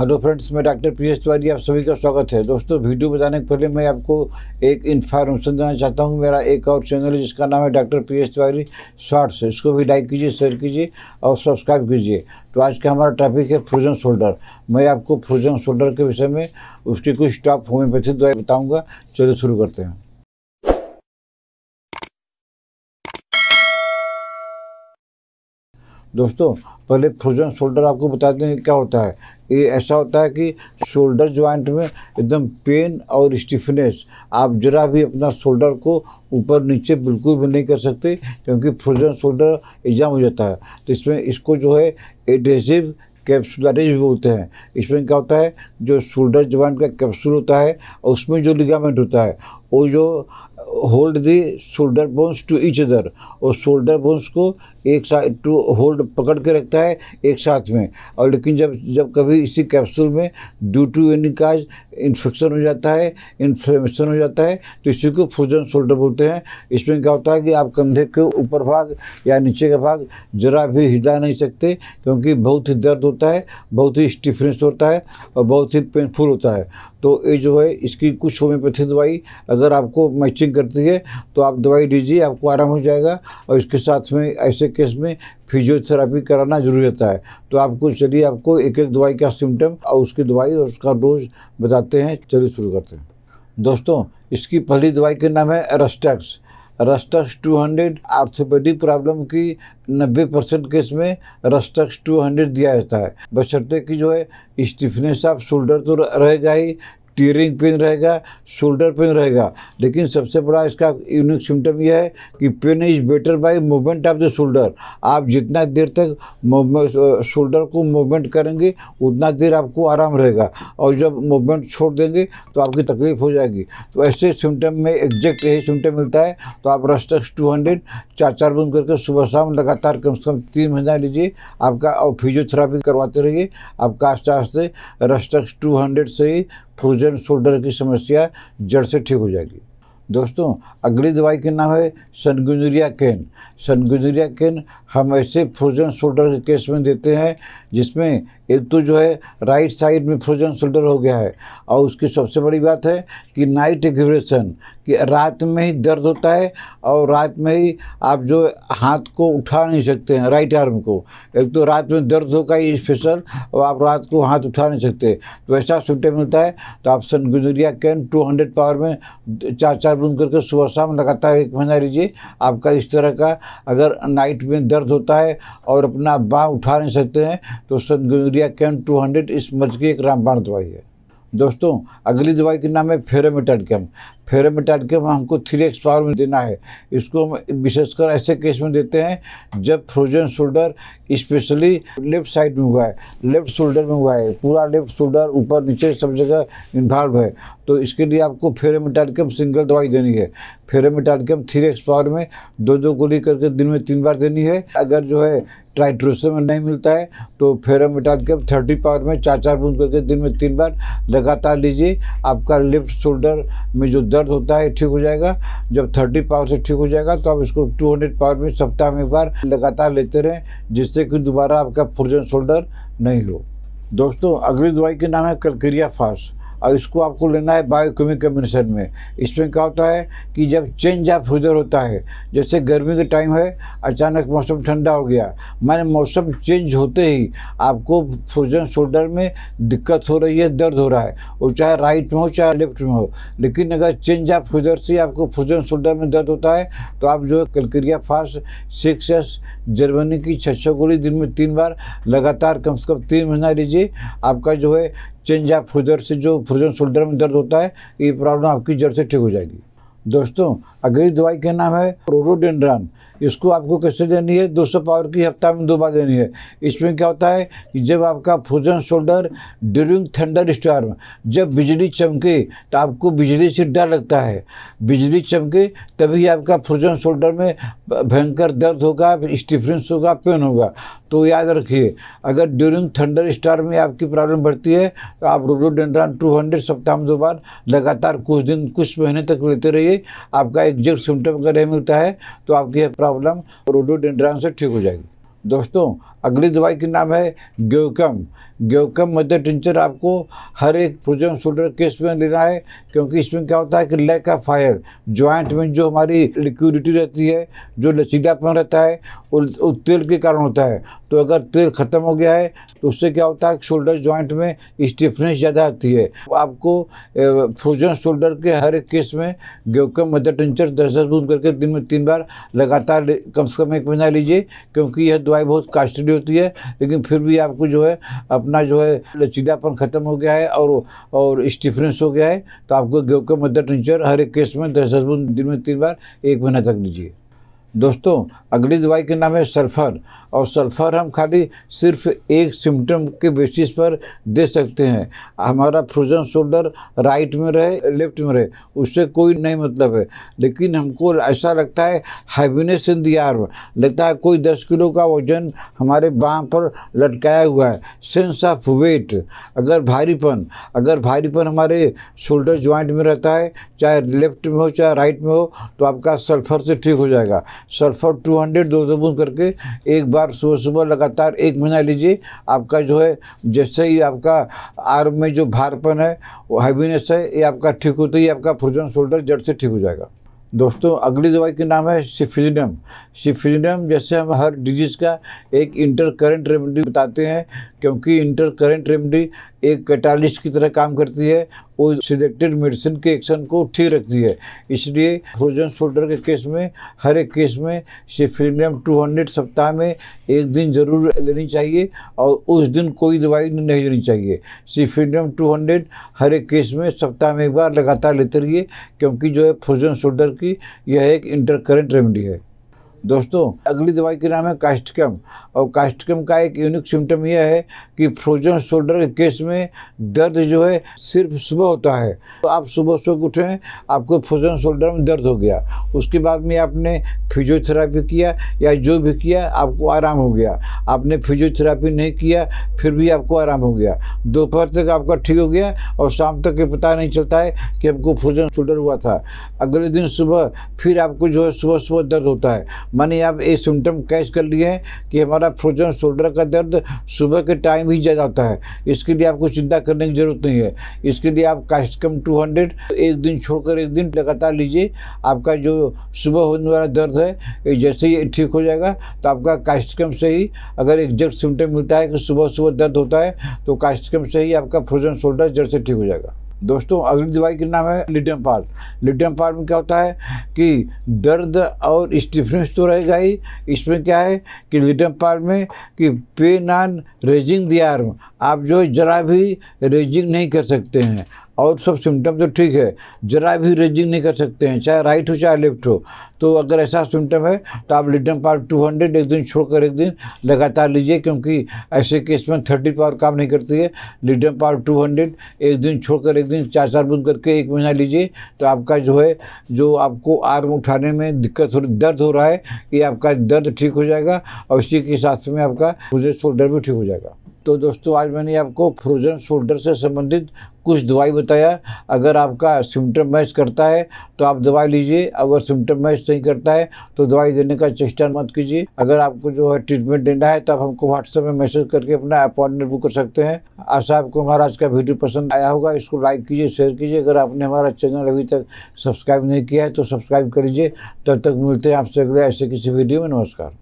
hello friends मैं doctor P S Tiwari आप सभी का स्वागत है दोस्तों वीडियो बताने के पहले मैं आपको एक इन्फॉर्मेशन देना चाहता हूँ मेरा एक और चैनल है जिसका नाम है doctor P S Tiwari shorts इसको भी लाइक कीजिए शेयर कीजिए और सब्सक्राइब कीजिए तो आज का हमारा टॉपिक है फ्रोजन शोल्डर मैं आपको फ्रोजन शोल्डर के विषय में उसकी कुछ टॉप होम्योपैथी दवाई बताऊँगा चलिए शुरू करते हैं दोस्तों पहले फ्रोजन शोल्डर आपको बता दें क्या होता है ये ऐसा होता है कि शोल्डर ज्वाइंट में एकदम पेन और स्टिफनेस आप जरा भी अपना शोल्डर को ऊपर नीचे बिल्कुल भी नहीं कर सकते क्योंकि फ्रोजन शोल्डर एग्जाम हो जाता है तो इसमें इसको जो है एडेसिव कैप्सुलरिज बोलते हैं इसमें क्या होता है जो शोल्डर ज्वाइंट का कैप्सूल होता है और उसमें जो लिगामेंट होता है वो जो hold the shoulder bones to each other और शोल्डर बोन्स को एक साथ टू होल्ड पकड़ के रखता है एक साथ में और लेकिन जब जब कभी इसी कैप्सूल में due to any cause infection हो जाता है इन्फ्लेमेशन हो जाता है तो इसी को फ्रोजन शोल्डर बोलते हैं इसमें क्या होता है कि आप कंधे के ऊपर भाग या नीचे का भाग जरा भी हिला नहीं सकते क्योंकि बहुत ही दर्द होता है बहुत ही स्टिफनेस होता है और बहुत ही पेनफुल होता है तो ये जो है इसकी कुछ होम्योपैथी दवाई अगर आपको मैचिंग करती है तो आप दवाई लीजिए आपको आराम हो जाएगा और इसके साथ में ऐसे केस में फिजियोथेरापी कराना जरूरी होता है तो आपको चलिए आपको एक एक दवाई का सिम्टम और उसकी दवाई और उसका डोज बता बताते हैं चलिए शुरू करते हैं दोस्तों इसकी पहली दवाई के नाम है रस्टैक्स रस्टक्स 200 आर्थोपेडिक प्रॉब्लम की 90 परसेंट केस में रस्टक्स 200 दिया जाता है बशर्ते कि जो है स्टिफनेस ऑफ शोल्डर तो रहेगा ही स्टीयरिंग पेन रहेगा शोल्डर पेन रहेगा लेकिन सबसे बड़ा इसका यूनिक सिम्टम यह है कि pain is better by movement of the shoulder आप जितना देर तक शोल्डर को मूवमेंट करेंगे उतना देर आपको आराम रहेगा और जब मूवमेंट छोड़ देंगे तो आपकी तकलीफ हो जाएगी तो ऐसे सिम्टम में एग्जैक्ट यही सिम्टम मिलता है तो आप रस्टक्स टू हंड्रेड चार चार बूंद करके सुबह शाम लगातार कम से कम तीन महीना लीजिए आपका और फिजियोथेरापी करवाते रहिए आपका आस्ते आस्ते रस्टक्स टू हंड्रेड से ही फ्रोजन एंड शोल्डर की समस्या जड़ से ठीक हो जाएगी दोस्तों अगली दवाई का नाम है सनगुजरिया केन सनगुजरिया केन हम ऐसे फ्रोजन शोल्डर के केस में देते हैं जिसमें एक तो जो है राइट साइड में फ्रोजन शोल्डर हो गया है और उसकी सबसे बड़ी बात है कि नाइट एग्रेशन कि रात में ही दर्द होता है और रात में ही आप जो हाथ को उठा नहीं सकते हैं राइट आर्म को एक तो रात में दर्द होगा ही स्पेशल और आप रात को हाथ उठा नहीं सकते तो ऐसा सिम्टम मिलता है तो आप सन गुजरिया कैन टू हंड्रेड पावर में चार चार बूंद करके सुबह शाम लगातार एक महीना लीजिए आपका इस तरह का अगर नाइट में दर्द होता है और अपना बाँ उठा नहीं सकते हैं तो सन गुजरिया इंडिया कैम 200 इस मर्ज की एक रामबाण दवाई है दोस्तों अगली दवाई के नाम है फेरोमेटाड कैम फेरे के हमको थ्री एक्स पावर में देना है इसको हम विशेषकर ऐसे केस में देते हैं जब frozen shoulder specially left side में हुआ है लेफ्ट शोल्डर में हुआ है पूरा लेफ्ट शोल्डर ऊपर नीचे सब जगह इन्वॉल्व है तो इसके लिए आपको फेरे के सिंगल दवाई देनी है फेरे के थ्री एक्स पावर में दो दो गोली करके दिन में तीन बार देनी है अगर जो है ट्राइट्रोस में नहीं मिलता है तो फेरामिटाल के थर्टी पावर में चार चार बूंद करके दिन में तीन बार लगातार लीजिए आपका लेफ्ट शोल्डर में जो दर्द दर्द होता है ठीक हो जाएगा जब थर्टी पावर से ठीक हो जाएगा तो आप इसको टू हंड्रेड पावर में सप्ताह में एक बार लगातार लेते रहें जिससे कि दोबारा आपका फ्रोजन शोल्डर नहीं हो दोस्तों अगली दवाई के नाम है कलक्रिया फास्ट और इसको आपको लेना है बायोकेमिक कम्बिनेशन में इसमें क्या होता है कि जब चेंज ऑफ वेदर होता है जैसे गर्मी का टाइम है अचानक मौसम ठंडा हो गया मैंने मौसम चेंज होते ही आपको फ्रोजन शोल्डर में दिक्कत हो रही है दर्द हो रहा है वो चाहे राइट में हो चाहे लेफ्ट में हो लेकिन अगर चेंज ऑफ वेदर से आपको फ्रोजन शोल्डर में दर्द होता है तो आप जो है calcarea phos six X Germany की छः गोली दिन में तीन बार लगातार कम से कम तीन महीना लीजिए आपका जो है चेंज आप फ्रोजर से जो फ्रोजन शोल्डर में दर्द होता है ये प्रॉब्लम आपकी जड़ से ठीक हो जाएगी दोस्तों अगली दवाई का नाम है रोडोडेंड्रान इसको आपको कैसे देनी है 200 पावर की हफ्ता में दो बार देनी है इसमें क्या होता है कि जब आपका frozen shoulder during thunder storm जब बिजली चमके तो आपको बिजली से डर लगता है बिजली चमके तभी आपका फ्रोजन शोल्डर में भयंकर दर्द होगा स्टिफनेस होगा पेन होगा तो याद रखिए अगर ड्यूरिंग थंडर स्टार में आपकी प्रॉब्लम बढ़ती है तो आप रोडोडेंड्रॉन टू हंड्रेड सप्ताह में दो बार लगातार कुछ दिन कुछ महीने तक लेते रहिए आपका एग्जैक्ट सिम्टम अगर नहीं मिलता है तो आपकी प्रॉब्लम प्रॉब्लम रोडोडेंड्रॉन से ठीक हो जाएगी दोस्तों अगली दवाई के नाम है ग्योकम कम मध्य टिंचर आपको हर एक प्रोजन शोल्डर केस में लेना है क्योंकि इसमें क्या होता है कि लैक ऑफ फायर ज्वाइंट में जो हमारी लिक्विडिटी रहती है जो लचीलापन रहता है वो तेल के कारण होता है तो अगर तेल ख़त्म हो गया है तो उससे क्या होता है कि शोल्डर ज्वाइंट में स्टिफनेस ज़्यादा आती है आपको फ्रोजन शोल्डर के हर एक केस में गेहूँ मदर टेंचर दस दस बूंद करके दिन में तीन बार लगातार कम से कम एक महीना लीजिए क्योंकि यह दवाई बहुत कास्टली होती है लेकिन फिर भी आपको जो है अपने अपना जो है लचीलापन खत्म हो गया है और और स्टिफनेस हो गया है तो आपको गेहूँ का मदर टिंचर हर एक केस में दस दस दिन में तीन बार एक महीना तक दीजिए दोस्तों अगली दवाई के नाम है सल्फर और सल्फर हम खाली सिर्फ एक सिम्टम के बेसिस पर दे सकते हैं हमारा फ्रोजन शोल्डर राइट में रहे लेफ्ट में रहे उससे कोई नहीं मतलब है लेकिन हमको ऐसा लगता है हैवीनेस इन दी आर्म लगता है कोई दस किलो का वजन हमारे बाँ पर लटकाया हुआ है सेंस ऑफ वेट अगर भारीपन अगर भारीपन हमारे शोल्डर ज्वाइंट में रहता है चाहे लेफ्ट में हो चाहे राइट में हो तो आपका सल्फर से ठीक हो जाएगा सल्फर 200 दो बूंद करके एक बार सुबह सुबह लगातार एक महीना लीजिए आपका जो है जैसे ही आपका आर्म में जो भारपन है वो हैवीनेस है ये आपका ठीक होते ही आपका फ्रोजन शोल्डर जड़ से ठीक हो जाएगा दोस्तों अगली दवाई के नाम है सिफिजिनम सिफिजिनम जैसे हम हर डिजीज़ का एक इंटर करेंट रेमेडी बताते हैं क्योंकि इंटर करेंट रेमेडी एक कैटालिस्ट की तरह काम करती है वो सिलेक्टेड मेडिसिन के एक्शन को ठीक रखती है इसलिए फ्रोजन शोल्डर के केस में हर एक केस में सिफिलियम टू हंड्रेड सप्ताह में एक दिन ज़रूर लेनी चाहिए और उस दिन कोई दवाई नहीं लेनी चाहिए सिफिलियम टू हंड्रेड हर एक केस में सप्ताह में एक बार लगातार लेते रहिए क्योंकि जो है फ्रोजन शोल्डर की यह एक इंटरकरेंट रेमेडी है दोस्तों अगली दवाई के नाम है कास्टिकम और कास्टकम का एक यूनिक सिम्टम यह है कि फ्रोजन शोल्डर के केस में दर्द जो है सिर्फ सुबह होता है तो आप सुबह सुबह उठें आपको फ्रोजन शोल्डर में दर्द हो गया उसके बाद में आपने फिजियोथेरापी किया या जो भी किया आपको आराम हो गया आपने फिजियोथेरापी नहीं किया फिर भी आपको आराम हो गया दोपहर तक आपका ठीक हो गया और शाम तक ये पता नहीं चलता है कि हमको फ्रोजन शोल्डर हुआ था अगले दिन सुबह फिर आपको जो है सुबह सुबह दर्द होता है मैंने आप ये सिम्टम कैच कर लिए हैं कि हमारा फ्रोजन शोल्डर का दर्द सुबह के टाइम ही ज़्यादा आता है इसके लिए आपको चिंता करने की ज़रूरत नहीं है इसके लिए आप कैस्कम टू हंड्रेड एक दिन छोड़कर एक दिन लगातार लीजिए आपका जो सुबह होने वाला दर्द है जैसे ही ठीक हो जाएगा तो आपका कैस्कम से ही अगर एग्जैक्ट सिम्टम मिलता है कि सुबह सुबह दर्द होता है तो कैस्कम से ही आपका फ्रोजन शोल्डर जड़ से ठीक हो जाएगा दोस्तों अगली दवाई का नाम है लिडियम पाल लिडियम पाल में क्या होता है कि दर्द और स्टिफनेस तो रहेगा ही इसमें क्या है कि लिडियम पाल में कि pain on raising the arm आप जो जरा भी रेजिंग नहीं कर सकते हैं और सब सिम्टम तो ठीक है ज़रा भी रेजिंग नहीं कर सकते हैं चाहे राइट हो चाहे लेफ्ट हो तो अगर ऐसा सिम्टम है तो आप लिटम पावर टू हंड्रेड एक दिन छोड़कर एक दिन लगातार लीजिए क्योंकि ऐसे केस में थर्टी पावर काम नहीं करती है लिटम पावर टू हंड्रेड एक दिन छोड़कर एक दिन चार चार बुन करके एक महीना लीजिए तो आपका जो है जो आपको आर्म उठाने में दिक्कत हो दर्द हो रहा है ये आपका दर्द ठीक हो जाएगा और उसी के साथ में आपका मुझे शोल्डर भी ठीक हो जाएगा तो दोस्तों आज मैंने आपको फ्रोजन शोल्डर से संबंधित कुछ दवाई बताया अगर आपका सिम्टम मैच करता है तो आप दवाई लीजिए अगर सिम्टम मैच नहीं करता है तो दवाई देने का चेष्टा मत कीजिए अगर आपको जो है ट्रीटमेंट देना है तो आप हमको व्हाट्सएप में मैसेज करके अपना अपॉइंटमेंट बुक कर सकते हैं आशा आपको हमारा आज का वीडियो पसंद आया होगा इसको लाइक कीजिए शेयर कीजिए अगर आपने हमारा चैनल अभी तक सब्सक्राइब नहीं किया है तो सब्सक्राइब कर लीजिए तब तक मिलते हैं आपसे अगले ऐसे किसी वीडियो में नमस्कार